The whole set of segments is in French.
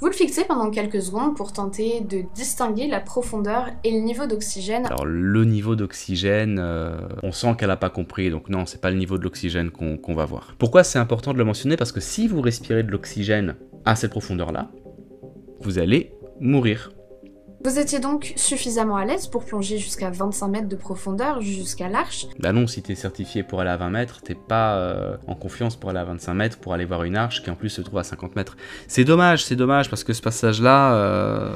Vous le fixez pendant quelques secondes pour tenter de distinguer la profondeur et le niveau d'oxygène. Alors le niveau d'oxygène, euh, on sent qu'elle n'a pas compris, donc non, c'est pas le niveau de l'oxygène qu'on va voir. Pourquoi c'est important de le mentionner Parce que si vous respirez de l'oxygène à cette profondeur-là, vous allez mourir. Vous étiez donc suffisamment à l'aise pour plonger jusqu'à 25 mètres de profondeur, jusqu'à l'arche Bah non, si t'es certifié pour aller à 20 mètres, t'es pas euh, en confiance pour aller à 25 mètres, pour aller voir une arche qui en plus se trouve à 50 mètres. C'est dommage, c'est dommage, parce que ce passage-là... Euh,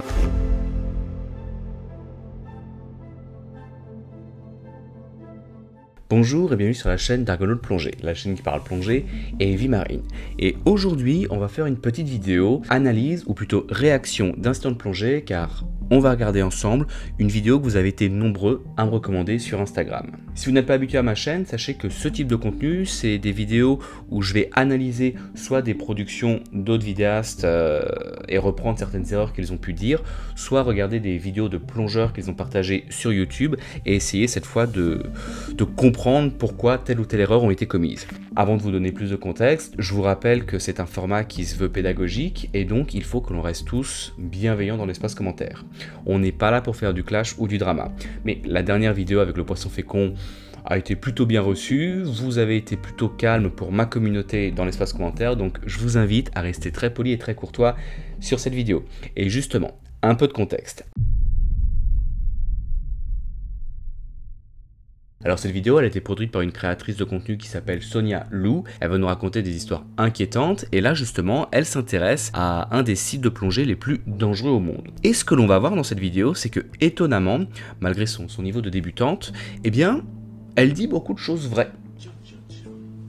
Bonjour et bienvenue sur la chaîne d'Argonaut Plongée, la chaîne qui parle plongée et vie marine. Et aujourd'hui, on va faire une petite vidéo analyse ou plutôt réaction d'instant de plongée car on va regarder ensemble une vidéo que vous avez été nombreux à me recommander sur Instagram. Si vous n'êtes pas habitué à ma chaîne, sachez que ce type de contenu, c'est des vidéos où je vais analyser soit des productions d'autres vidéastes euh, et reprendre certaines erreurs qu'ils ont pu dire, soit regarder des vidéos de plongeurs qu'ils ont partagées sur YouTube et essayer cette fois de, comprendre pourquoi telle ou telle erreur ont été commises. Avant de vous donner plus de contexte, je vous rappelle que c'est un format qui se veut pédagogique et donc il faut que l'on reste tous bienveillants dans l'espace commentaire. On n'est pas là pour faire du clash ou du drama. Mais la dernière vidéo avec le poisson fécond a été plutôt bien reçue. Vous avez été plutôt calme pour ma communauté dans l'espace commentaire. Donc je vous invite à rester très poli et très courtois sur cette vidéo. Et justement, un peu de contexte. Alors cette vidéo, elle a été produite par une créatrice de contenu qui s'appelle Sonia Lou. Elle va nous raconter des histoires inquiétantes et là justement, elle s'intéresse à un des sites de plongée les plus dangereux au monde. Et ce que l'on va voir dans cette vidéo, c'est que étonnamment, malgré son, niveau de débutante, eh bien, elle dit beaucoup de choses vraies.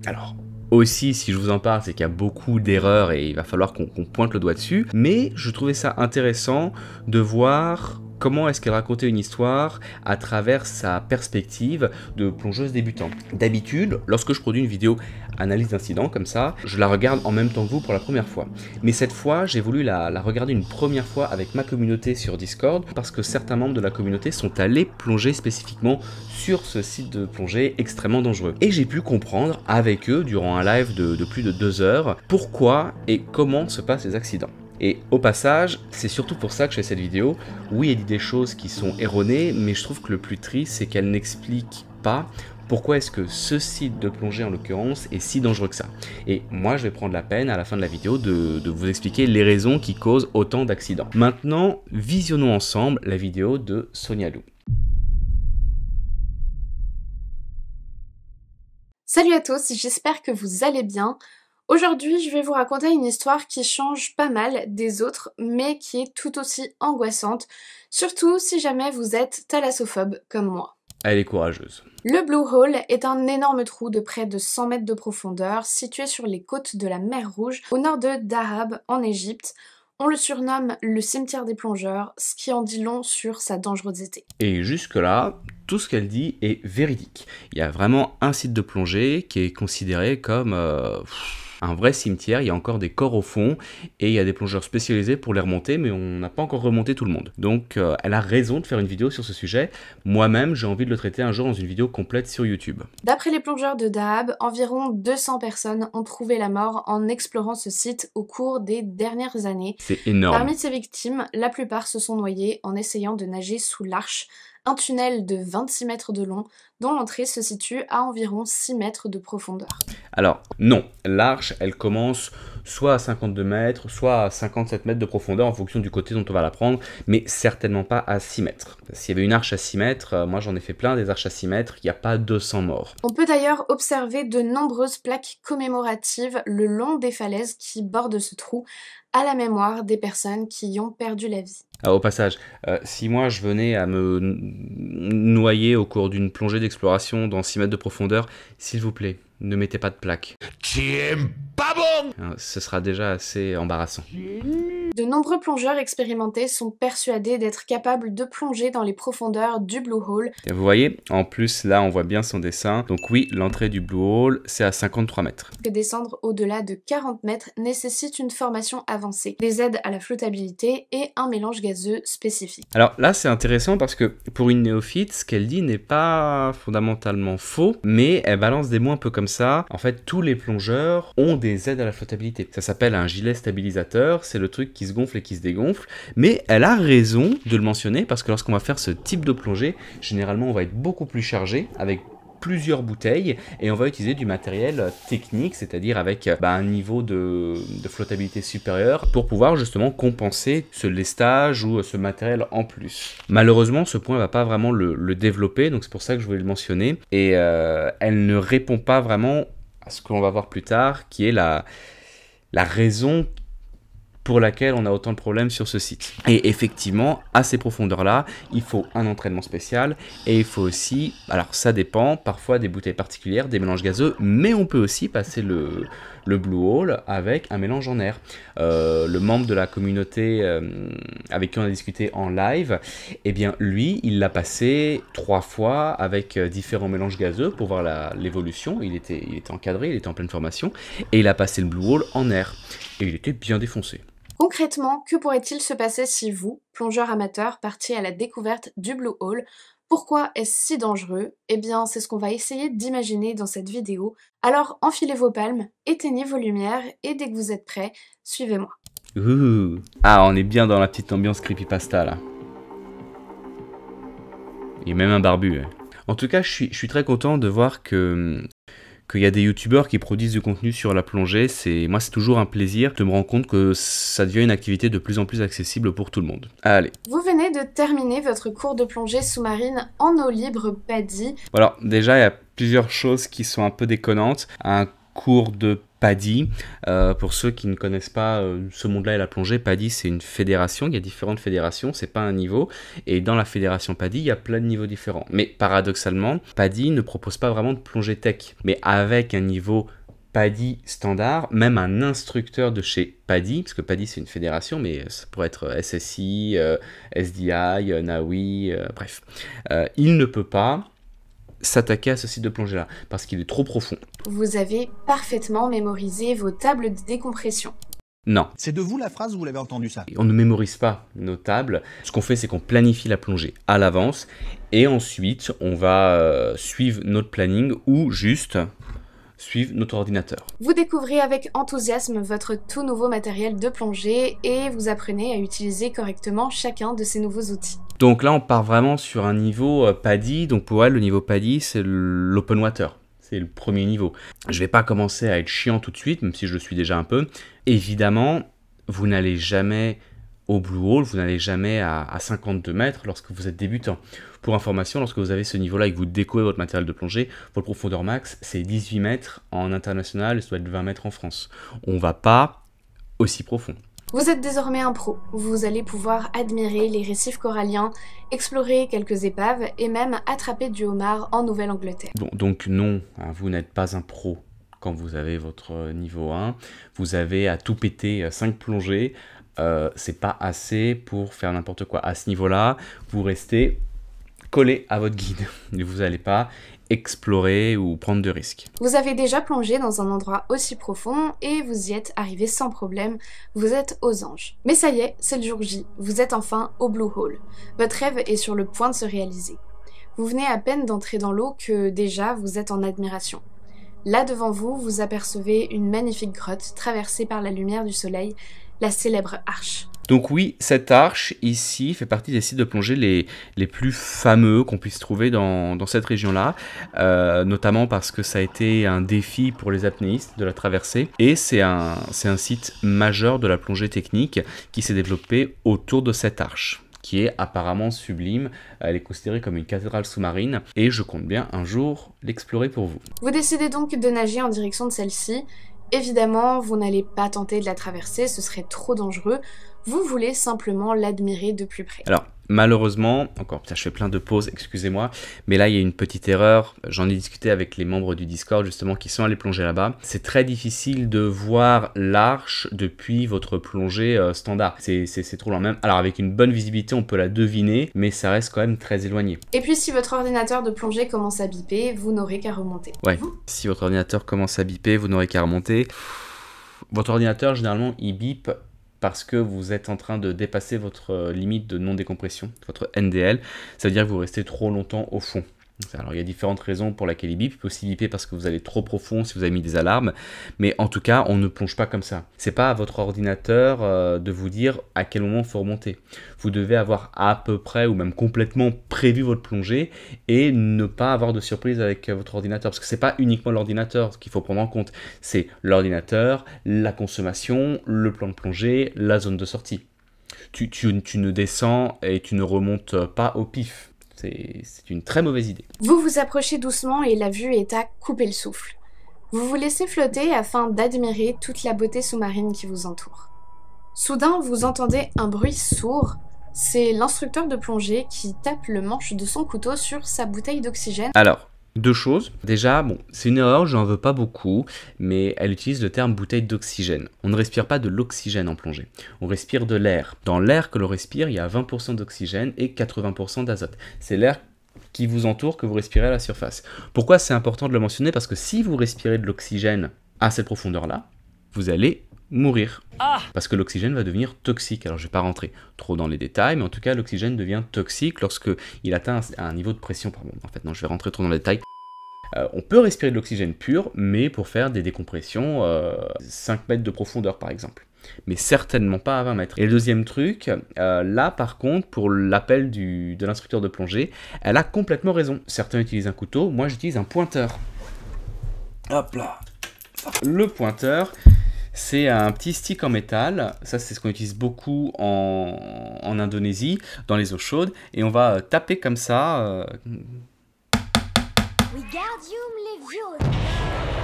Alors, aussi, si je vous en parle, c'est qu'il y a beaucoup d'erreurs et il va falloir qu'on pointe le doigt dessus. Mais je trouvais ça intéressant de voir Comment est-ce qu'elle racontait une histoire à travers sa perspective de plongeuse débutante D'habitude, lorsque je produis une vidéo analyse d'incident comme ça, je la regarde en même temps que vous pour la première fois. Mais cette fois, j'ai voulu la, regarder une première fois avec ma communauté sur Discord parce que certains membres de la communauté sont allés plonger spécifiquement sur ce site de plongée extrêmement dangereux. Et j'ai pu comprendre avec eux durant un live de, de plus de deux heures pourquoi et comment se passent les accidents. Et au passage, c'est surtout pour ça que je fais cette vidéo. Oui, elle dit des choses qui sont erronées, mais je trouve que le plus triste, c'est qu'elle n'explique pas pourquoi est-ce que ce site de plongée en l'occurrence est si dangereux que ça Et moi je vais prendre la peine à la fin de la vidéo de, de vous expliquer les raisons qui causent autant d'accidents. Maintenant, visionnons ensemble la vidéo de Sonia Lou. Salut à tous, j'espère que vous allez bien. Aujourd'hui, je vais vous raconter une histoire qui change pas mal des autres, mais qui est tout aussi angoissante, surtout si jamais vous êtes thalassophobe comme moi. Elle est courageuse. Le Blue Hole est un énorme trou de près de 100 mètres de profondeur situé sur les côtes de la mer Rouge, au nord de Dahab, en Égypte. On le surnomme le cimetière des plongeurs, ce qui en dit long sur sa dangerosité. Et jusque-là, tout ce qu'elle dit est véridique. Il y a vraiment un site de plongée qui est considéré comme... Euh, un vrai cimetière, il y a encore des corps au fond et il y a des plongeurs spécialisés pour les remonter, mais on n'a pas encore remonté tout le monde. Donc euh, elle a raison de faire une vidéo sur ce sujet. Moi-même, j'ai envie de le traiter un jour dans une vidéo complète sur YouTube. D'après les plongeurs de Dahab, environ 200 personnes ont trouvé la mort en explorant ce site au cours des dernières années. C'est énorme. Parmi ces victimes, la plupart se sont noyées en essayant de nager sous l'arche un tunnel de 26 mètres de long dont l'entrée se situe à environ 6 mètres de profondeur. Alors non, l'arche, elle commence soit à 52 mètres, soit à 57 mètres de profondeur en fonction du côté dont on va la prendre, mais certainement pas à 6 mètres. S'il y avait une arche à 6 mètres, euh, moi j'en ai fait plein des arches à 6 mètres, il n'y a pas 200 morts. On peut d'ailleurs observer de nombreuses plaques commémoratives le long des falaises qui bordent ce trou, à la mémoire des personnes qui y ont perdu la vie. Euh, au passage, euh, si moi je venais à me noyer au cours d'une plongée d'exploration dans 6 mètres de profondeur, s'il vous plaît, ne mettez pas de plaque. Tu pas bon hein, Ce sera déjà assez embarrassant. De nombreux plongeurs expérimentés sont persuadés d'être capables de plonger dans les profondeurs du Blue Hole. vous voyez, en plus là on voit bien son dessin. Donc oui, l'entrée du Blue Hole c'est à 53 mètres. descendre au-delà de 40 mètres nécessite une formation avancée, des aides à la flottabilité et un mélange gazeux spécifique. Alors là c'est intéressant parce que pour une néophyte, ce qu'elle dit n'est pas fondamentalement faux, mais elle balance des mots un peu comme ça. En fait, tous les plongeurs ont des aides à la flottabilité. Ça s'appelle un gilet stabilisateur, c'est le truc qui qui se gonfle et qui se dégonfle. Mais elle a raison de le mentionner parce que lorsqu'on va faire ce type de plongée, généralement on va être beaucoup plus chargé avec plusieurs bouteilles et on va utiliser du matériel technique, c'est-à-dire avec euh, bah, un niveau de, flottabilité supérieur pour pouvoir justement compenser ce lestage ou ce matériel en plus. Malheureusement, ce point va pas vraiment le, développer, donc c'est pour ça que je voulais le mentionner. Et euh, elle ne répond pas vraiment à ce que l'on va voir plus tard, qui est la, la raison pour laquelle on a autant de problèmes sur ce site. Et effectivement, à ces profondeurs-là, il faut un entraînement spécial et il faut aussi, alors ça dépend, parfois des bouteilles particulières, des mélanges gazeux, mais on peut aussi passer le, Blue Hole avec un mélange en air. Euh, le membre de la communauté euh, avec qui on a discuté en live, eh bien lui, il l'a passé trois fois avec euh, différents mélanges gazeux pour voir l'évolution. Il était, il était encadré, il était en pleine formation et il a passé le Blue Hole en air. Et il était bien défoncé. Concrètement, que pourrait-il se passer si vous, plongeur amateur, partiez à la découverte du Blue Hole pourquoi est-ce si dangereux Eh bien, c'est ce qu'on va essayer d'imaginer dans cette vidéo. Alors, enfilez vos palmes, éteignez vos lumières et dès que vous êtes prêts, suivez-moi. Ah, on est bien dans la petite ambiance creepypasta là. Il y a même un barbu. En tout cas, je suis très content de voir que hum, qu'il y a des youtubeurs qui produisent du contenu sur la plongée, c'est moi c'est toujours un plaisir de me rendre compte que ça devient une activité de plus en plus accessible pour tout le monde. Allez. Vous venez de terminer votre cours de plongée sous-marine en eau libre dit. Voilà, déjà il y a plusieurs choses qui sont un peu déconnantes. Un cours de PADI. Euh, pour ceux qui ne connaissent pas euh, ce monde-là et la plongée, PADI c'est une fédération, il y a différentes fédérations, c'est pas un niveau. Et dans la fédération PADI, il y a plein de niveaux différents. Mais paradoxalement, PADI ne propose pas vraiment de plongée tech, mais avec un niveau PADI standard, même un instructeur de chez PADI, parce que PADI c'est une fédération, mais euh, ça pourrait être SSI, SDI, NAWI, bref. il ne peut pas s'attaquer à ce site de plongée-là, parce qu'il est trop profond. Vous avez parfaitement mémorisé vos tables de décompression. Non. C'est de vous la phrase ou vous l'avez entendu ça On ne mémorise pas nos tables. Ce qu'on fait, c'est qu'on planifie la plongée à l'avance et ensuite on va euh, suivre notre planning ou juste suivre notre ordinateur. Vous découvrez avec enthousiasme votre tout nouveau matériel de plongée et vous apprenez à utiliser correctement chacun de ces nouveaux outils. Donc là, on part vraiment sur un niveau euh, PADI. Donc pour elle, le niveau PADI, c'est l'open water. C'est le premier niveau. Je ne vais pas commencer à être chiant tout de suite, même si je le suis déjà un peu. Évidemment, vous n'allez jamais au Blue Hole, vous n'allez jamais à, 52 mètres lorsque vous êtes débutant. Pour information, lorsque vous avez ce niveau-là et que vous découvrez votre matériel de plongée, votre profondeur max, c'est 18 mètres en international soit 20 mètres en France. On ne va pas aussi profond. Vous êtes désormais un pro, vous allez pouvoir admirer les récifs coralliens, explorer quelques épaves et même attraper du homard en Nouvelle-Angleterre. Donc, non, hein, vous n'êtes pas un pro quand vous avez votre niveau 1. Vous avez à tout péter 5 euh, plongées, euh, c'est pas assez pour faire n'importe quoi. À ce niveau-là, vous restez collé à votre guide. Ne vous allez pas explorer ou prendre de risques. Vous avez déjà plongé dans un endroit aussi profond et vous y êtes arrivé sans problème, vous êtes aux anges. Mais ça y est, c'est le jour J, vous êtes enfin au Blue Hole. Votre rêve est sur le point de se réaliser. Vous venez à peine d'entrer dans l'eau que déjà vous êtes en admiration. Là devant vous, vous apercevez une magnifique grotte traversée par la lumière du soleil la célèbre arche. Donc oui, cette arche ici fait partie des sites de plongée les, les plus fameux qu'on puisse trouver dans, cette région-là, euh, notamment parce que ça a été un défi pour les apnéistes de la traverser et c'est un, c'est un site majeur de la plongée technique qui s'est développé autour de cette arche qui est apparemment sublime. Elle est considérée comme une cathédrale sous-marine et je compte bien un jour l'explorer pour vous. Vous décidez donc de nager en direction de celle-ci Évidemment, vous n'allez pas tenter de la traverser, ce serait trop dangereux. Vous voulez simplement l'admirer de plus près. Alors, Malheureusement, encore, putain, je fais plein de pauses, excusez-moi, mais là il y a une petite erreur. J'en ai discuté avec les membres du Discord justement qui sont allés plonger là-bas. C'est très difficile de voir l'arche depuis votre plongée euh, standard. C'est trop loin même. Alors avec une bonne visibilité, on peut la deviner, mais ça reste quand même très éloigné. Et puis si votre ordinateur de plongée commence à biper, vous n'aurez qu'à remonter. Ouais. si votre ordinateur commence à biper, vous n'aurez qu'à remonter. Votre ordinateur, généralement, il bip parce que vous êtes en train de dépasser votre euh, limite de non-décompression, votre NDL, c'est-à-dire que vous restez trop longtemps au fond. Alors il y a différentes raisons pour laquelle il bip. Il peut aussi biper parce que vous allez trop profond si vous avez mis des alarmes. Mais en tout cas, on ne plonge pas comme ça. C'est pas à votre ordinateur euh, de vous dire à quel moment il faut remonter. Vous devez avoir à peu près ou même complètement prévu votre plongée et ne pas avoir de surprise avec euh, votre ordinateur. Parce que c'est pas uniquement l'ordinateur qu'il faut prendre en compte. C'est l'ordinateur, la consommation, le plan de plongée, la zone de sortie. tu ne descends et tu ne remontes pas au pif. C'est une très mauvaise idée. Vous vous approchez doucement et la vue est à couper le souffle. Vous vous laissez flotter afin d'admirer toute la beauté sous-marine qui vous entoure. Soudain, vous entendez un bruit sourd. C'est l'instructeur de plongée qui tape le manche de son couteau sur sa bouteille d'oxygène. Alors, deux choses. Déjà, bon, c'est une erreur, j'en veux pas beaucoup, mais elle utilise le terme bouteille d'oxygène. On ne respire pas de l'oxygène en plongée. On respire de l'air. Dans l'air que l'on respire, il y a 20% d'oxygène et 80% d'azote. C'est l'air qui vous entoure que vous respirez à la surface. Pourquoi c'est important de le mentionner Parce que si vous respirez de l'oxygène à cette profondeur-là, vous allez mourir. Ah Parce que l'oxygène va devenir toxique. Alors je vais pas rentrer trop dans les détails, mais en tout cas l'oxygène devient toxique lorsque il atteint un, niveau de pression. Pardon, en fait non, je vais rentrer trop dans les détails. Euh, on peut respirer de l'oxygène pur, mais pour faire des décompressions euh, 5 mètres de profondeur par exemple mais certainement pas à 20 mètres. Et le deuxième truc, euh, là par contre, pour l'appel de l'instructeur de plongée, elle a complètement raison. Certains utilisent un couteau, moi j'utilise un pointeur. Hop là Le pointeur, c'est un petit stick en métal, ça c'est ce qu'on utilise beaucoup en, Indonésie, dans les eaux chaudes, et on va euh, taper comme ça. Euh,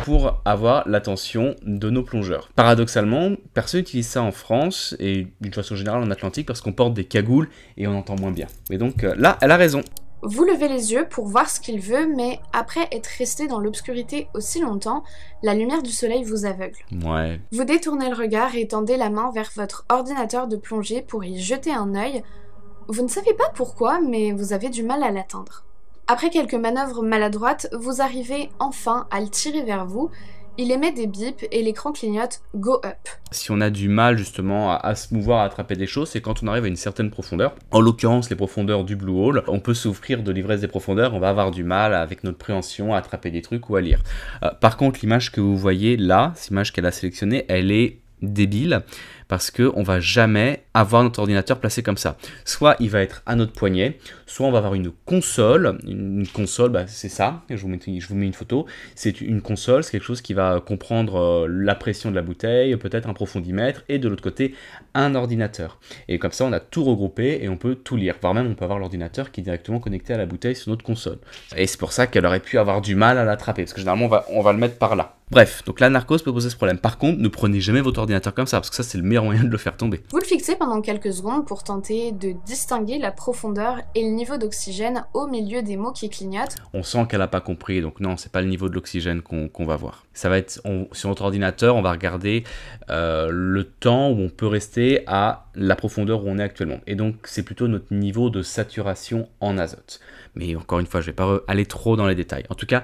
pour avoir l'attention de nos plongeurs. Paradoxalement, personne n'utilise ça en France et d'une façon générale en Atlantique parce qu'on porte des cagoules et on entend moins bien. Mais donc euh, là, elle a raison. Vous levez les yeux pour voir ce qu'il veut, mais après être resté dans l'obscurité aussi longtemps, la lumière du soleil vous aveugle. Ouais. Vous détournez le regard et tendez la main vers votre ordinateur de plongée pour y jeter un œil. Vous ne savez pas pourquoi, mais vous avez du mal à l'atteindre. Après quelques manœuvres maladroites, vous arrivez enfin à le tirer vers vous il émet des bips et l'écran clignote Go Up. Si on a du mal justement à, se mouvoir, à attraper des choses, c'est quand on arrive à une certaine profondeur. En l'occurrence, les profondeurs du Blue Hole, on peut souffrir de l'ivresse des profondeurs, on va avoir du mal avec notre préhension à attraper des trucs ou à lire. Euh, par contre, l'image que vous voyez là, l'image image qu'elle a sélectionnée, elle est débile parce qu'on va jamais avoir notre ordinateur placé comme ça. Soit il va être à notre poignet, soit on va avoir une console. Une console, bah, c'est ça, je vous, mets, je vous une photo. C'est une console, c'est quelque chose qui va comprendre euh, la pression de la bouteille, peut-être un profondimètre, et de l'autre côté, un ordinateur. Et comme ça, on a tout regroupé et on peut tout lire. Voire même, on peut avoir l'ordinateur qui est directement connecté à la bouteille sur notre console. Et c'est pour ça qu'elle aurait pu avoir du mal à l'attraper, parce que généralement, on va le mettre par là. Bref, donc la narcose peut poser ce problème. Par contre, ne prenez jamais votre ordinateur comme ça, parce que ça, c'est le meilleur moyen de le faire tomber. Vous le fixez pendant quelques secondes pour tenter de distinguer la profondeur et le niveau d'oxygène au milieu des mots qui clignotent. On sent qu'elle n'a pas compris, donc non, c'est pas le niveau de l'oxygène qu'on va voir. Ça va être sur notre ordinateur, on va regarder euh, le temps où on peut rester à la profondeur où on est actuellement. Et donc, c'est plutôt notre niveau de saturation en azote. Mais encore une fois, je ne vais pas aller trop dans les détails. En tout cas,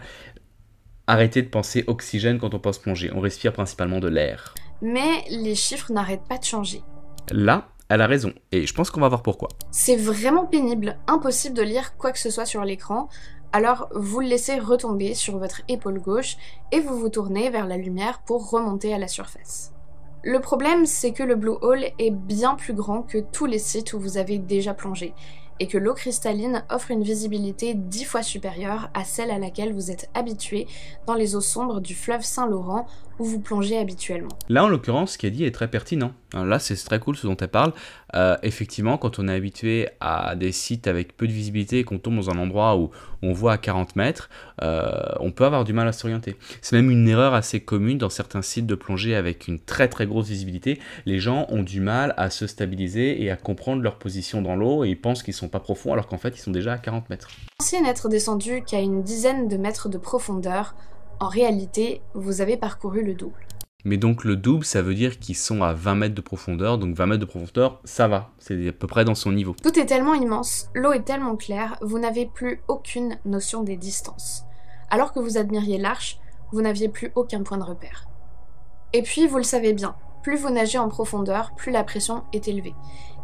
Arrêtez de penser oxygène quand on pense plonger, On respire principalement de l'air. Mais les chiffres n'arrêtent pas de changer. Là, elle a raison, et je pense qu'on va voir pourquoi. C'est vraiment pénible, impossible de lire quoi que ce soit sur l'écran, alors vous le laissez retomber sur votre épaule gauche et vous vous tournez vers la lumière pour remonter à la surface. Le problème, c'est que le Blue Hole est bien plus grand que tous les sites où vous avez déjà plongé, et que l'eau cristalline offre une visibilité dix fois supérieure à celle à laquelle vous êtes habitué dans les eaux sombres du fleuve Saint-Laurent où vous plongez habituellement. Là, en l'occurrence, ce qui dit est très pertinent. Là, c'est très cool ce dont elle parle. Euh, effectivement, quand on est habitué à des sites avec peu de visibilité et qu'on tombe dans un endroit où on voit à 40 mètres, euh, on peut avoir du mal à s'orienter. C'est même une erreur assez commune dans certains sites de plongée avec une très très grosse visibilité. Les gens ont du mal à se stabiliser et à comprendre leur position dans l'eau et ils pensent qu'ils sont pas profonds alors qu'en fait ils sont déjà à 40 mètres. Pensez n'être descendu qu'à une dizaine de mètres de profondeur en réalité, vous avez parcouru le double. Mais donc le double, ça veut dire qu'ils sont à 20 mètres de profondeur, donc 20 mètres de profondeur, ça va, c'est à peu près dans son niveau. Tout est tellement immense, l'eau est tellement claire, vous n'avez plus aucune notion des distances. Alors que vous admiriez l'arche, vous n'aviez plus aucun point de repère. Et puis, vous le savez bien, plus vous nagez en profondeur, plus la pression est élevée.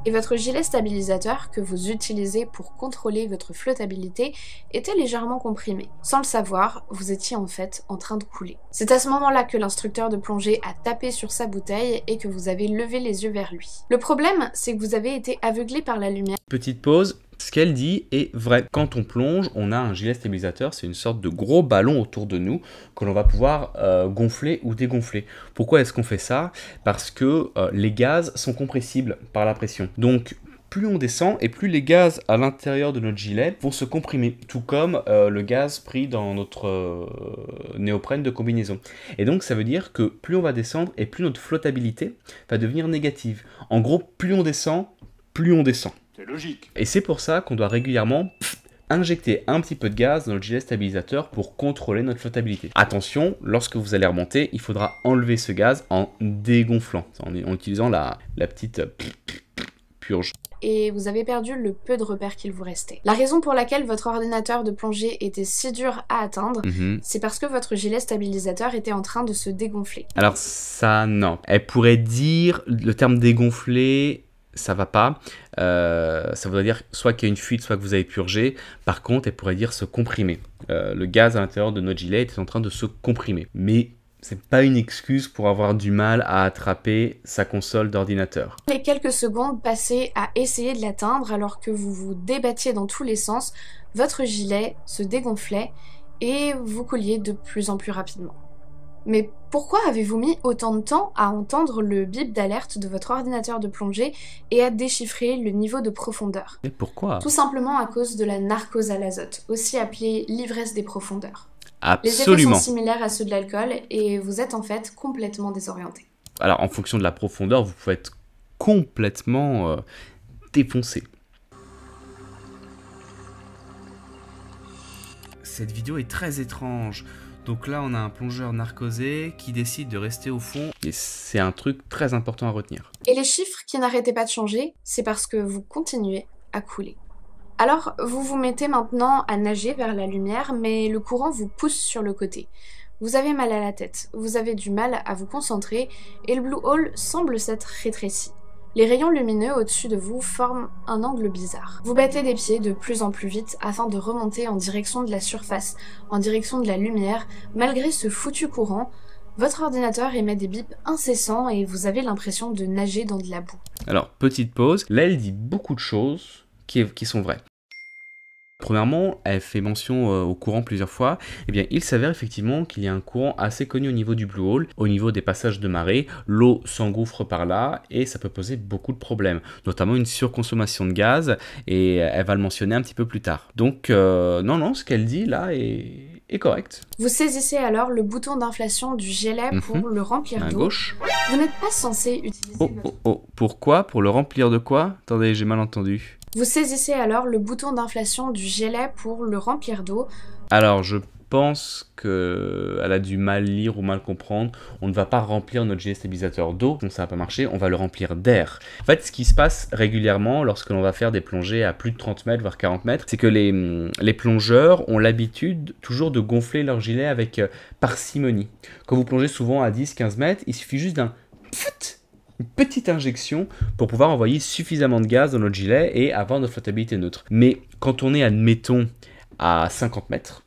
Et votre gilet stabilisateur que vous utilisez pour contrôler votre flottabilité était légèrement comprimé. Sans le savoir, vous étiez en fait en train de couler. C'est à ce moment-là que l'instructeur de plongée a tapé sur sa bouteille et que vous avez levé les yeux vers lui. Le problème, c'est que vous avez été aveuglé par la lumière. Petite pause, ce qu'elle dit est vrai. Quand on plonge, on a un gilet stabilisateur, c'est une sorte de gros ballon autour de nous que l'on va pouvoir euh, gonfler ou dégonfler. Pourquoi est-ce qu'on fait ça Parce que euh, les gaz sont compressibles par la pression. Donc plus on descend et plus les gaz à l'intérieur de notre gilet vont se comprimer, tout comme euh, le gaz pris dans notre néoprène de combinaison. Et donc ça veut dire que plus on va descendre et plus notre flottabilité va devenir négative. En gros, plus on descend, plus on descend logique. Et c'est pour ça qu'on doit régulièrement injecter un petit peu de gaz dans le gilet stabilisateur pour contrôler notre flottabilité. Attention, lorsque vous allez remonter, il faudra enlever ce gaz en dégonflant, en, utilisant la, petite euh, purge et vous avez perdu le peu de repères qu'il vous restait. La raison pour laquelle votre ordinateur de plongée était si dur à atteindre, mhm. c'est parce que votre gilet stabilisateur était en train de se dégonfler. Alors ça, non. Elle pourrait dire le terme dégonfler ça va pas, euh, ça voudrait dire soit qu'il y a une fuite, soit que vous avez purgé. Par contre, elle pourrait dire se comprimer. Euh, le gaz à l'intérieur de notre gilet était en train de se comprimer. Mais c'est pas une excuse pour avoir du mal à attraper sa console d'ordinateur. Les quelques secondes passées à essayer de l'atteindre alors que vous vous débattiez dans tous les sens, votre gilet se dégonflait et vous couliez de plus en plus rapidement. Mais pourquoi avez-vous mis autant de temps à entendre le bip d'alerte de votre ordinateur de plongée et à déchiffrer le niveau de profondeur Et pourquoi Tout simplement à cause de la narcose à l'azote, aussi appelée l'ivresse des profondeurs. Absolument. Les effets sont similaires à ceux de l'alcool et vous êtes en fait complètement désorienté. Alors en fonction de la profondeur, vous pouvez être complètement euh, défoncé. Cette vidéo est très étrange. Donc là, on a un plongeur narcosé qui décide de rester au fond. Et c'est un truc très important à retenir. Et les chiffres qui n'arrêtaient pas de changer, c'est parce que vous continuez à couler. Alors, vous vous mettez maintenant à nager vers la lumière, mais le courant vous pousse sur le côté. Vous avez mal à la tête, vous avez du mal à vous concentrer, et le Blue Hole semble s'être rétréci. Les rayons lumineux au-dessus de vous forment un angle bizarre. Vous battez des pieds de plus en plus vite afin de remonter en direction de la surface, en direction de la lumière, malgré ce foutu courant, votre ordinateur émet des bips incessants et vous avez l'impression de nager dans de la boue. Alors, petite pause, là elle dit beaucoup de choses qui, sont vraies. Premièrement, elle fait mention euh, au courant plusieurs fois. Eh bien, il s'avère effectivement qu'il y a un courant assez connu au niveau du Blue Hole, au niveau des passages de marée. L'eau s'engouffre par là et ça peut poser beaucoup de problèmes, notamment une surconsommation de gaz. Et euh, elle va le mentionner un petit peu plus tard. Donc, euh, non, non, ce qu'elle dit là est, correct. Vous saisissez alors le bouton d'inflation du gilet pour mhm. le remplir d'eau. gauche. Vous n'êtes pas censé utiliser. Oh, oh, oh, pourquoi Pour le remplir de quoi Attendez, j'ai mal entendu. Vous saisissez alors le bouton d'inflation du gilet pour le remplir d'eau. Alors, je pense qu'elle a du mal lire ou mal comprendre. On ne va pas remplir notre gilet stabilisateur d'eau, donc ça va pas marcher. on va le remplir d'air. En fait, ce qui se passe régulièrement lorsque l'on va faire des plongées à plus de 30 mètres, voire 40 mètres, c'est que les, mm, les, plongeurs ont l'habitude toujours de gonfler leur gilet avec euh, parcimonie. Quand vous plongez souvent à 10-15 mètres, il suffit juste d'un petite injection pour pouvoir envoyer suffisamment de gaz dans notre gilet et avoir notre flottabilité neutre. Mais quand on est, admettons, à 50 mètres,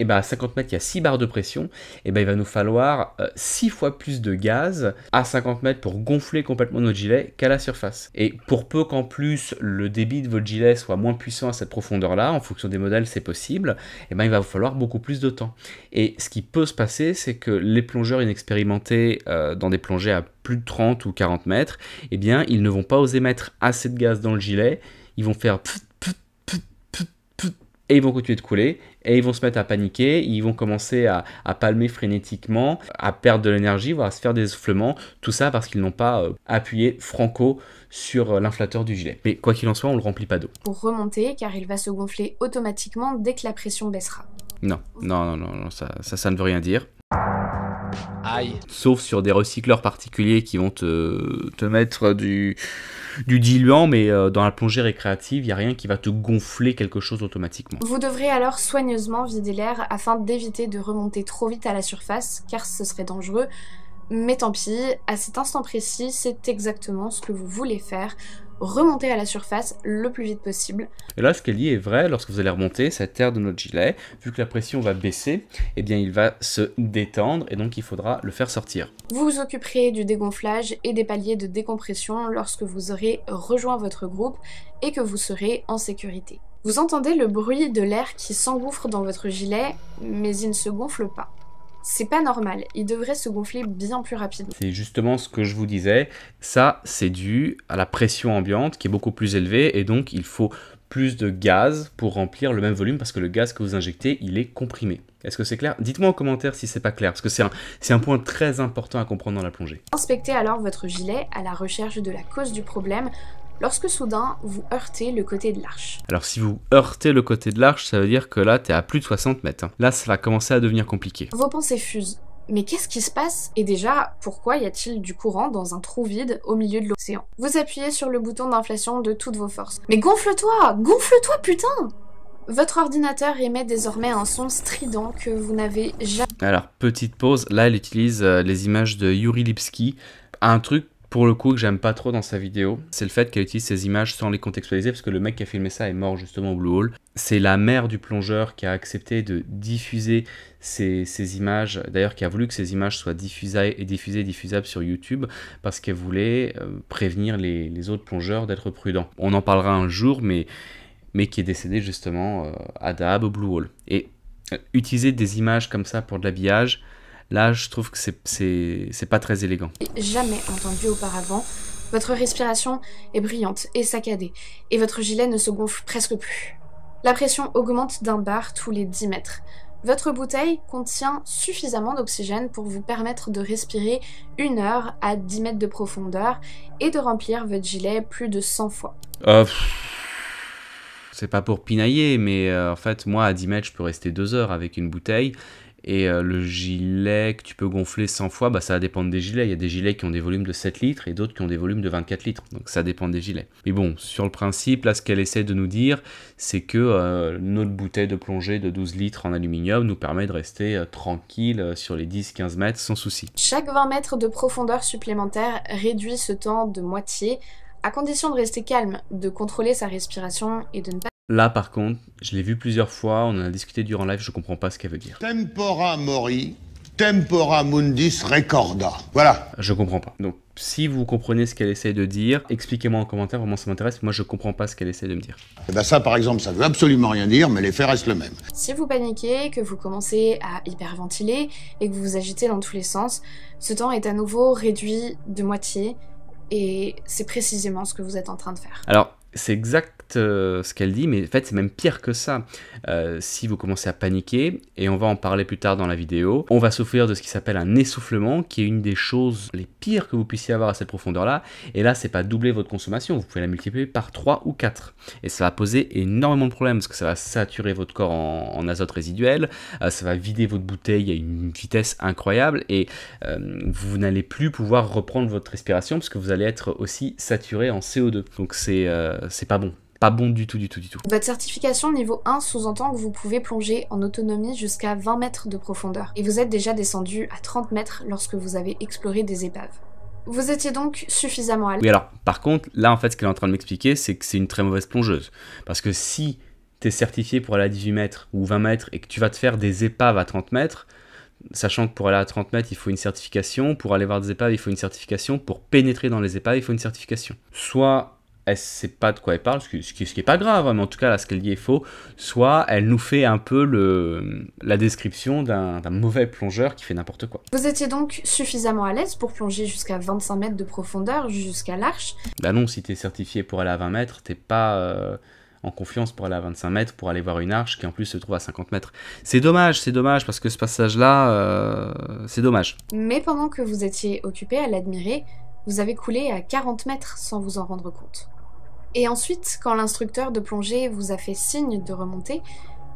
et eh ben à 50 mètres, il y a 6 barres de pression, et eh ben il va nous falloir 6 euh, fois plus de gaz à 50 mètres pour gonfler complètement notre gilet qu'à la surface. Et pour peu qu'en plus le débit de votre gilet soit moins puissant à cette profondeur-là, en fonction des modèles, c'est possible, et eh ben il va vous falloir beaucoup plus de temps. Et ce qui peut se passer, c'est que les plongeurs inexpérimentés euh, dans des plongées à plus de 30 ou 40 mètres, et bien, ils ne vont pas oser mettre assez de gaz dans le gilet, ils vont faire et ils vont continuer de couler, et ils vont se mettre à paniquer, ils vont commencer à, palmer frénétiquement, à perdre de l'énergie, voire à se faire des soufflements. tout ça parce qu'ils n'ont pas euh, appuyé franco sur euh, l'inflateur du gilet. Mais quoi qu'il en soit, on ne le remplit pas d'eau. Pour remonter, car il va se gonfler automatiquement dès que la pression baissera. Non, non, non, non, ça, ça ne veut rien dire. Sauf sur des recycleurs particuliers qui vont te, te mettre du, du diluant, mais euh, dans la plongée récréative, il n'y a rien qui va te gonfler quelque chose automatiquement. Vous devrez alors soigneusement vider l'air afin d'éviter de remonter trop vite à la surface, car ce serait dangereux. Mais tant pis, à cet instant précis, c'est exactement ce que vous voulez faire remonter à la surface le plus vite possible. Et là, ce qu'elle dit est vrai, lorsque vous allez remonter cette terre de notre gilet, vu que la pression va baisser, eh bien il va se détendre et donc il faudra le faire sortir. Vous vous occuperez du dégonflage et des paliers de décompression lorsque vous aurez rejoint votre groupe et que vous serez en sécurité. Vous entendez le bruit de l'air qui s'engouffre dans votre gilet, mais il ne se gonfle pas. C'est pas normal, il devrait se gonfler bien plus rapidement. C'est justement ce que je vous disais, ça c'est dû à la pression ambiante qui est beaucoup plus élevée et donc il faut plus de gaz pour remplir le même volume parce que le gaz que vous injectez, il est comprimé. Est-ce que c'est clair Dites-moi en commentaire si c'est pas clair parce que c'est un, un, point très important à comprendre dans la plongée. Inspectez alors votre gilet à la recherche de la cause du problème lorsque soudain vous heurtez le côté de l'arche. Alors si vous heurtez le côté de l'arche, ça veut dire que là t'es à plus de 60 mètres. Là ça va commencer à devenir compliqué. Vos pensées fusent. Mais qu'est-ce qui se passe Et déjà, pourquoi y a-t-il du courant dans un trou vide au milieu de l'océan Vous appuyez sur le bouton d'inflation de toutes vos forces. Mais gonfle-toi Gonfle-toi putain votre ordinateur émet désormais un son strident que vous n'avez jamais... Alors, petite pause, là elle utilise euh, les images de Yuri Lipski, un truc pour le coup que j'aime pas trop dans sa vidéo, c'est le fait qu'elle utilise ces images sans les contextualiser parce que le mec qui a filmé ça est mort justement au Blue Hall. C'est la mère du plongeur qui a accepté de diffuser ces, images, d'ailleurs qui a voulu que ces images soient diffusées et diffusées, diffusables sur YouTube parce qu'elle voulait euh, prévenir les, autres plongeurs d'être prudents. On en parlera un jour, mais, mais qui est décédé justement euh, à Dab au Blue Hall. Et euh, utiliser des images comme ça pour de l'habillage, Là, je trouve que c'est pas très élégant. Jamais entendu auparavant. Votre respiration est brillante et saccadée, et votre gilet ne se gonfle presque plus. La pression augmente d'un bar tous les 10 mètres. Votre bouteille contient suffisamment d'oxygène pour vous permettre de respirer une heure à 10 mètres de profondeur et de remplir votre gilet plus de 100 fois. Oh, c'est pas pour pinailler, mais euh, en fait, moi, à 10 mètres, je peux rester deux heures avec une bouteille et euh, le gilet que tu peux gonfler 100 fois, bah, ça va dépendre des gilets. Il y a des gilets qui ont des volumes de 7 litres et d'autres qui ont des volumes de 24 litres. Donc ça dépend des gilets. Mais bon, sur le principe, là, ce qu'elle essaie de nous dire, c'est que euh, notre bouteille de plongée de 12 litres en aluminium nous permet de rester euh, tranquille sur les 10-15 mètres sans souci. Chaque 20 mètres de profondeur supplémentaire réduit ce temps de moitié à condition de rester calme, de contrôler sa respiration et de ne pas Là, par contre, je l'ai vu plusieurs fois, on en a discuté durant live, je comprends pas ce qu'elle veut dire. Tempora mori, tempora mundis recorda. Voilà. Je comprends pas. Donc, si vous comprenez ce qu'elle essaie de dire, expliquez-moi en commentaire, vraiment ça m'intéresse. Moi, je comprends pas ce qu'elle essaie de me dire. Et eh bah ben, ça, par exemple, ça veut absolument rien dire, mais les l'effet reste le même. Si vous paniquez, que vous commencez à hyperventiler et que vous vous agitez dans tous les sens, ce temps est à nouveau réduit de moitié et c'est précisément ce que vous êtes en train de faire. Alors, c'est exactement euh, ce qu'elle dit, mais en fait c'est même pire que ça. Euh, si vous commencez à paniquer, et on va en parler plus tard dans la vidéo, on va souffrir de ce qui s'appelle un essoufflement, qui est une des choses les pires que vous puissiez avoir à cette profondeur-là. Et là, c'est pas doubler votre consommation, vous pouvez la multiplier par 3 ou 4. Et ça va poser énormément de problèmes, parce que ça va saturer votre corps en, azote résiduel, euh, ça va vider votre bouteille à une vitesse incroyable, et vous n'allez plus pouvoir reprendre votre respiration, parce que vous allez être aussi saturé en CO2. Donc c'est c'est pas bon. Pas bon du tout, du tout, du tout. Votre certification niveau 1 sous-entend que vous pouvez plonger en autonomie jusqu'à 20 mètres de profondeur. Et vous êtes déjà descendu à 30 mètres lorsque vous avez exploré des épaves. Vous étiez donc suffisamment à Oui, alors, par contre, là, en fait, ce qu'elle est en train de m'expliquer, c'est que c'est une très mauvaise plongeuse. Parce que si t'es certifié pour aller à 18 mètres ou 20 mètres et que tu vas te faire des épaves à 30 mètres, sachant que pour aller à 30 mètres, il faut une certification, pour aller voir des épaves, il faut une certification, pour pénétrer dans les épaves, il faut une certification. Soit elle ne sait pas de quoi elle parle, ce qui, n'est pas grave, hein, mais en tout cas là ce qu'elle dit est faux, soit elle nous fait un peu le, la description d'un mauvais plongeur qui fait n'importe quoi. Vous étiez donc suffisamment à l'aise pour plonger jusqu'à 25 mètres de profondeur, jusqu'à l'arche Bah non, si tu es certifié pour aller à 20 mètres, n'es pas... Euh, en confiance pour aller à 25 mètres, pour aller voir une arche qui en plus se trouve à 50 mètres. C'est dommage, c'est dommage, parce que ce passage-là, euh, c'est dommage. Mais pendant que vous étiez occupé à l'admirer, vous avez coulé à 40 mètres sans vous en rendre compte. Et ensuite, quand l'instructeur de plongée vous a fait signe de remonter,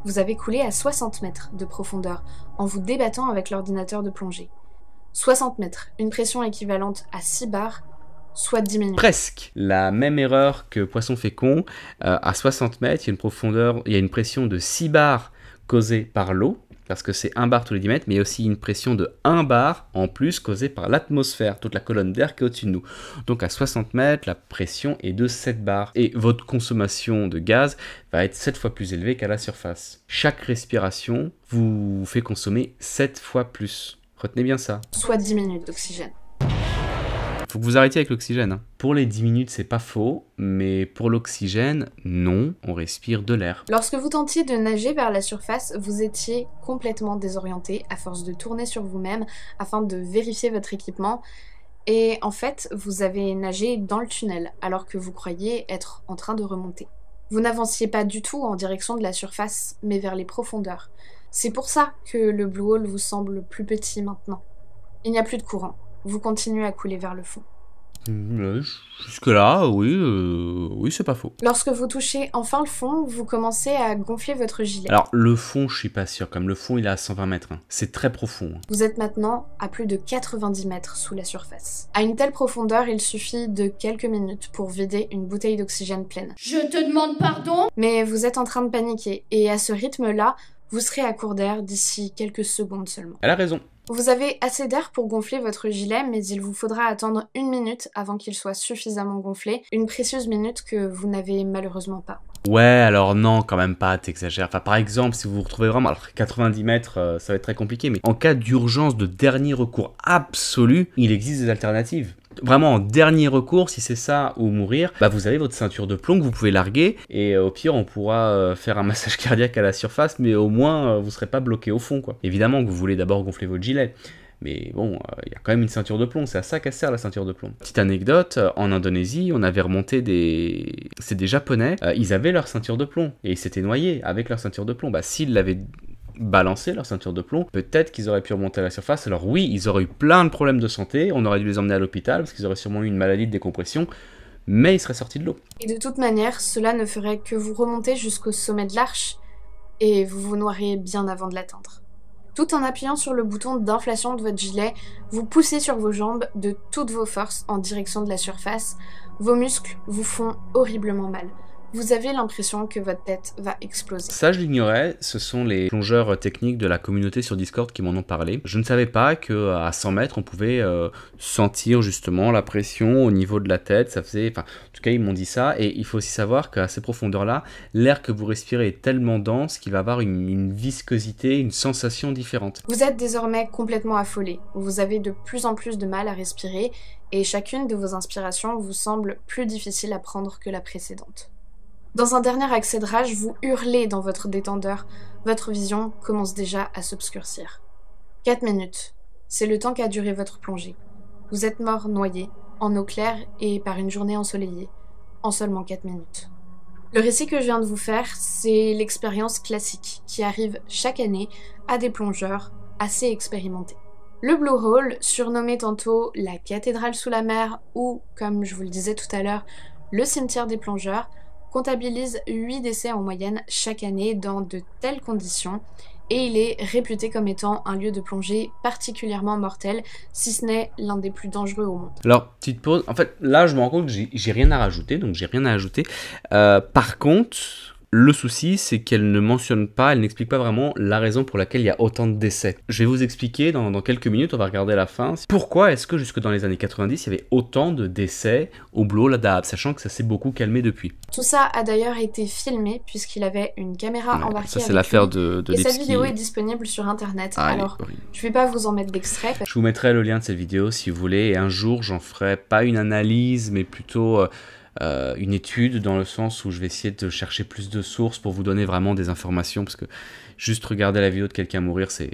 vous avez coulé à 60 mètres de profondeur en vous débattant avec l'ordinateur de plongée. 60 mètres, une pression équivalente à 6 bars, soit 10 minutes. Presque la même erreur que Poisson Fécond. Euh, à 60 mètres, il y a une profondeur, il y a une pression de 6 bars causée par l'eau parce que c'est 1 bar tous les 10 mètres, mais aussi une pression de 1 bar en plus causée par l'atmosphère, toute la colonne d'air qui est au-dessus de nous. Donc à 60 mètres, la pression est de 7 bar. et votre consommation de gaz va être 7 fois plus élevée qu'à la surface. Chaque respiration vous fait consommer 7 fois plus. Retenez bien ça. Soit 10 minutes d'oxygène. Faut que vous arrêtiez avec l'oxygène. Hein. Pour les 10 minutes, c'est pas faux, mais pour l'oxygène, non, on respire de l'air. Lorsque vous tentiez de nager vers la surface, vous étiez complètement désorienté à force de tourner sur vous-même afin de vérifier votre équipement. Et en fait, vous avez nagé dans le tunnel alors que vous croyez être en train de remonter. Vous n'avanciez pas du tout en direction de la surface, mais vers les profondeurs. C'est pour ça que le Blue Hole vous semble plus petit maintenant. Il n'y a plus de courant vous continuez à couler vers le fond. Mm, jusque-là, oui, euh, oui, c'est pas faux. Lorsque vous touchez enfin le fond, vous commencez à gonfler votre gilet. Alors, le fond, je suis pas sûr. Comme le fond, il est à 120 mètres. Hein. C'est très profond. Hein. Vous êtes maintenant à plus de 90 mètres sous la surface. À une telle profondeur, il suffit de quelques minutes pour vider une bouteille d'oxygène pleine. Je te demande pardon Mais vous êtes en train de paniquer, et à ce rythme-là, vous serez à court d'air d'ici quelques secondes seulement. Elle a raison. Vous avez assez d'air pour gonfler votre gilet, mais il vous faudra attendre une minute avant qu'il soit suffisamment gonflé, une précieuse minute que vous n'avez malheureusement pas. Ouais, alors non, quand même pas, t'exagères. Enfin, par exemple, si vous vous retrouvez vraiment, alors 90 mètres, euh, ça va être très compliqué, mais en cas d'urgence de dernier recours absolu, il existe des alternatives. Vraiment, en dernier recours, si c'est ça ou mourir, bah vous avez votre ceinture de plomb que vous pouvez larguer, et euh, au pire, on pourra euh, faire un massage cardiaque à la surface, mais au moins, vous serez pas bloqué au fond, quoi. Évidemment que vous voulez d'abord gonfler votre gilet. Mais bon, euh, il y a quand même une ceinture de plomb, c'est à ça qu'elle sert la ceinture de plomb. Petite anecdote, euh, en Indonésie, on avait remonté des... C'est des Japonais, euh, ils avaient leur ceinture de plomb, et ils s'étaient noyés avec leur ceinture de plomb. Bah s'ils l'avaient balancé leur ceinture de plomb. Peut-être qu'ils auraient pu remonter à la surface. Alors oui, ils auraient eu plein de problèmes de santé, on aurait dû les emmener à l'hôpital parce qu'ils auraient sûrement eu une maladie de décompression, mais ils seraient sortis de l'eau. Et de toute manière, cela ne ferait que vous remonter jusqu'au sommet de l'arche et vous vous noiriez bien avant de l'atteindre. Tout en appuyant sur le bouton d'inflation de votre gilet, vous poussez sur vos jambes de toutes vos forces en direction de la surface. Vos muscles vous font horriblement mal vous avez l'impression que votre tête va exploser. Ça, je l'ignorais. Ce sont les plongeurs euh, techniques de la communauté sur Discord qui m'en ont parlé. Je ne savais pas que euh, à 100 mètres, on pouvait euh, sentir justement la pression au niveau de la tête. Ça faisait, en tout cas, ils m'ont dit ça. Et il faut aussi savoir qu'à ces profondeurs-là, l'air que vous respirez est tellement dense qu'il va avoir une, viscosité, une sensation différente. Vous êtes désormais complètement affolé. Vous avez de plus en plus de mal à respirer et chacune de vos inspirations vous semble plus difficile à prendre que la précédente. Dans un dernier accès de rage, vous hurlez dans votre détendeur. Votre vision commence déjà à s'obscurcir. 4 minutes. C'est le temps qu'a duré votre plongée. Vous êtes mort noyé, en eau claire et par une journée ensoleillée, en seulement 4 minutes. Le récit que je viens de vous faire, c'est l'expérience classique qui arrive chaque année à des plongeurs assez expérimentés. Le Blue Hole, surnommé tantôt la cathédrale sous la mer ou, comme je vous le disais tout à l'heure, le cimetière des plongeurs, comptabilise 8 décès en moyenne chaque année dans de telles conditions et il est réputé comme étant un lieu de plongée particulièrement mortel, si ce n'est l'un des plus dangereux au monde. Alors, petite pause, en fait là je me rends compte que j'ai rien à rajouter, donc j'ai rien à ajouter. Euh, par contre, le souci, c'est qu'elle ne mentionne pas, elle n'explique pas vraiment la raison pour laquelle il y a autant de décès. Je vais vous expliquer dans, quelques minutes, on va regarder la fin, pourquoi est-ce que jusque dans les années 90, il y avait autant de décès au la Ladab, sachant que ça s'est beaucoup calmé depuis. Tout ça a d'ailleurs été filmé, puisqu'il avait une caméra en embarquée. Ça, c'est l'affaire de, de Et cette vidéo est disponible sur internet. Ah, Alors, je ne vais pas vous en mettre d'extrait. Je vous mettrai le lien de cette vidéo si vous voulez, et un jour, j'en ferai pas une analyse, mais plutôt. Euh, euh, une étude dans le sens où je vais essayer de chercher plus de sources pour vous donner vraiment des informations parce que juste regarder la vidéo de quelqu'un mourir, c'est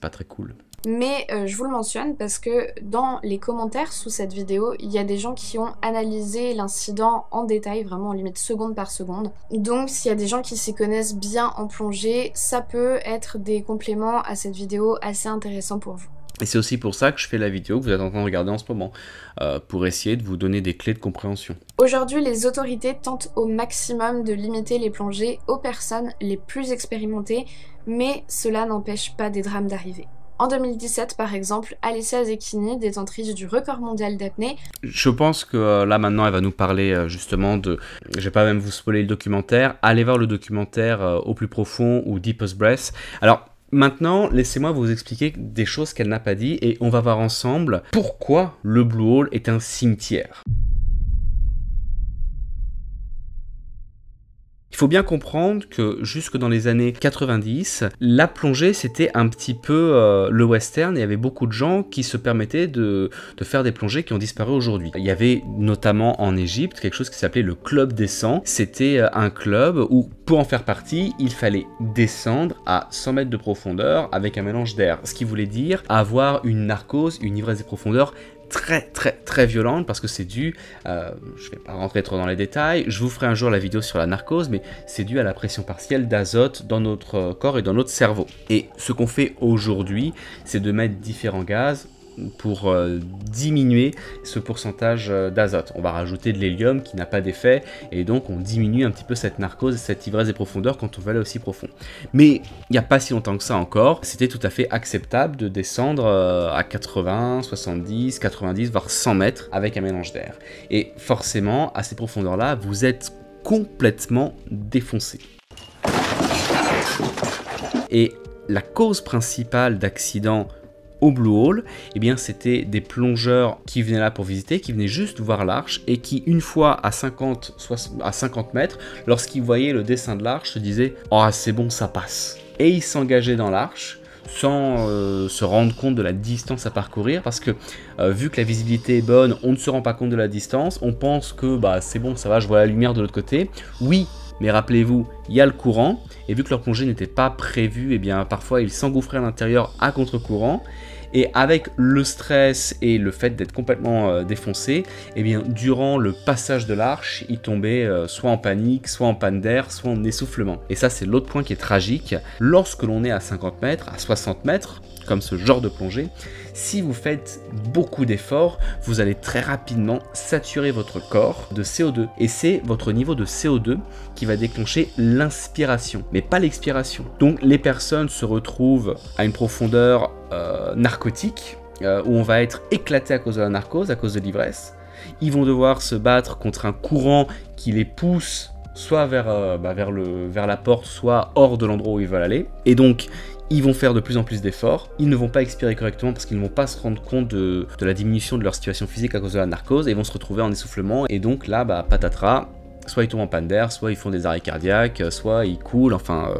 pas très cool. Mais euh, je vous le mentionne parce que dans les commentaires sous cette vidéo, il y a des gens qui ont analysé l'incident en détail, vraiment en limite seconde par seconde. Donc s'il y a des gens qui s'y connaissent bien en plongée, ça peut être des compléments à cette vidéo assez intéressant pour vous. Et c'est aussi pour ça que je fais la vidéo que vous êtes en train de regarder en ce moment, euh, pour essayer de vous donner des clés de compréhension. Aujourd'hui, les autorités tentent au maximum de limiter les plongées aux personnes les plus expérimentées, mais cela n'empêche pas des drames d'arriver. En 2017, par exemple, Alessia Zecchini, détentrice du record mondial d'apnée. Je pense que euh, là maintenant, elle va nous parler euh, justement de. Je vais pas même vous spoiler le documentaire. Allez voir le documentaire au plus profond ou Deepest Breath. Alors, Maintenant, laissez-moi vous expliquer des choses qu'elle n'a pas dit et on va voir ensemble pourquoi le Blue Hall est un cimetière. Il faut bien comprendre que jusque dans les années 90, la plongée c'était un petit peu euh, le western et il y avait beaucoup de gens qui se permettaient de, faire des plongées qui ont disparu aujourd'hui. Il y avait notamment en Égypte quelque chose qui s'appelait le Club des 100. C'était euh, un club où pour en faire partie, il fallait descendre à 100 mètres de profondeur avec un mélange d'air, ce qui voulait dire avoir une narcose, une ivresse des profondeur très très très violente parce que c'est dû, euh, je vais pas rentrer trop dans les détails, je vous ferai un jour la vidéo sur la narcose, mais c'est dû à la pression partielle d'azote dans notre corps et dans notre cerveau. Et ce qu'on fait aujourd'hui, c'est de mettre différents gaz pour euh, diminuer ce pourcentage euh, d'azote. On va rajouter de l'hélium qui n'a pas d'effet et donc on diminue un petit peu cette narcose cette ivresse des profondeurs quand on va aller aussi profond. Mais il n'y a pas si longtemps que ça encore, c'était tout à fait acceptable de descendre euh, à 80, 70, 90, voire 100 mètres avec un mélange d'air. Et forcément, à ces profondeurs-là, vous êtes complètement défoncé. Et la cause principale d'accident au Blue Hall, eh bien c'était des plongeurs qui venaient là pour visiter, qui venaient juste voir l'arche et qui une fois à 50, à 50 mètres, lorsqu'ils voyaient le dessin de l'arche, se disaient « Oh c'est bon, ça passe ». Et ils s'engageaient dans l'arche sans euh, se rendre compte de la distance à parcourir parce que euh, vu que la visibilité est bonne, on ne se rend pas compte de la distance, on pense que bah c'est bon, ça va, je vois la lumière de l'autre côté. Oui, mais rappelez-vous, il y a le courant, et vu que leur congé n'était pas prévu, et eh bien parfois ils s'engouffraient à l'intérieur à contre-courant, et avec le stress et le fait d'être complètement euh, défoncé, et eh bien, durant le passage de l'arche, il tombait euh, soit en panique, soit en panne d'air, soit en essoufflement. Et ça, c'est l'autre point qui est tragique. Lorsque l'on est à 50 mètres, à 60 mètres, comme ce genre de plongée, si vous faites beaucoup d'efforts, vous allez très rapidement saturer votre corps de CO2. Et c'est votre niveau de CO2 qui va déclencher l'inspiration, mais pas l'expiration. Donc les personnes se retrouvent à une profondeur euh, narcotique, euh, où on va être éclaté à cause de la narcose, à cause de l'ivresse. Ils vont devoir se battre contre un courant qui les pousse soit vers, euh, bah, vers, le, vers la porte, soit hors de l'endroit où ils veulent aller. Et donc, ils vont faire de plus en plus d'efforts, ils ne vont pas expirer correctement parce qu'ils ne vont pas se rendre compte de, la diminution de leur situation physique à cause de la narcose et vont se retrouver en essoufflement. Et donc là, bah, patatras, soit ils tombent en panne d'air, soit ils font des arrêts cardiaques, soit ils coulent, enfin,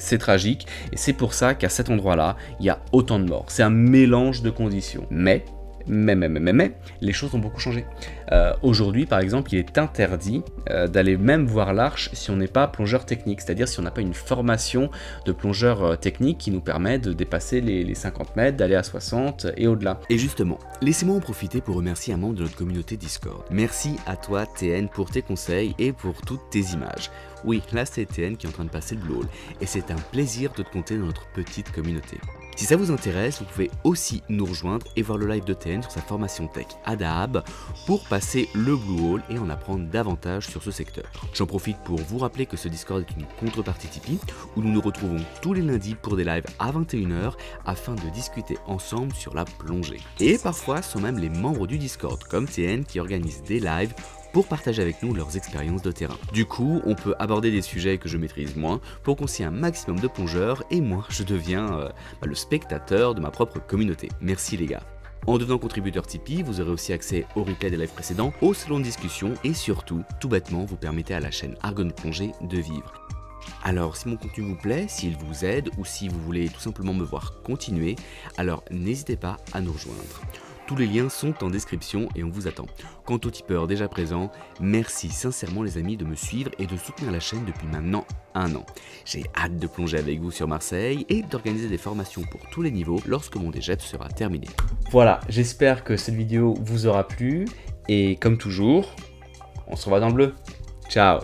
c'est tragique et c'est pour ça qu'à cet endroit-là, il y a autant de morts. C'est un mélange de conditions. Mais mais, mais, mais, mais, les choses ont beaucoup changé. Euh, aujourd'hui, par exemple, il est interdit euh, d'aller même voir l'arche si on n'est pas plongeur technique, c'est-à-dire si on n'a pas une formation de plongeur euh, technique qui nous permet de dépasser les, 50 mètres, d'aller à 60 et au-delà. Et justement, laissez-moi en profiter pour remercier un membre de notre communauté Discord. Merci à toi, TN, pour tes conseils et pour toutes tes images. Oui, là c'est TN qui est en train de passer le blow. et c'est un plaisir de te compter dans notre petite communauté. Si ça vous intéresse, vous pouvez aussi nous rejoindre et voir le live de TN sur sa formation tech Adab pour passer le Blue Hall et en apprendre davantage sur ce secteur. J'en profite pour vous rappeler que ce Discord est une contrepartie Tipeee où nous nous retrouvons tous les lundis pour des lives à 21h afin de discuter ensemble sur la plongée. Et parfois sont même les membres du Discord comme TN qui organisent des lives pour partager avec nous leurs expériences de terrain. Du coup, on peut aborder des sujets que je maîtrise moins pour qu'on un maximum de plongeurs et moi, je deviens euh, bah, le spectateur de ma propre communauté. Merci les gars. En devenant contributeur Tipeee, vous aurez aussi accès au replay des lives précédents, aux salons de discussion et surtout, tout bêtement, vous permettez à la chaîne Argonne Plongée de vivre. Alors si mon contenu vous plaît, s'il vous aide ou si vous voulez tout simplement me voir continuer, alors n'hésitez pas à nous rejoindre. Tous les liens sont en description et on vous attend. Quant aux tipeurs déjà présents, merci sincèrement les amis de me suivre et de soutenir la chaîne depuis maintenant un an. J'ai hâte de plonger avec vous sur Marseille et d'organiser des formations pour tous les niveaux lorsque mon DGEP sera terminé. Voilà, j'espère que cette vidéo vous aura plu et comme toujours, on se revoit dans le bleu. Ciao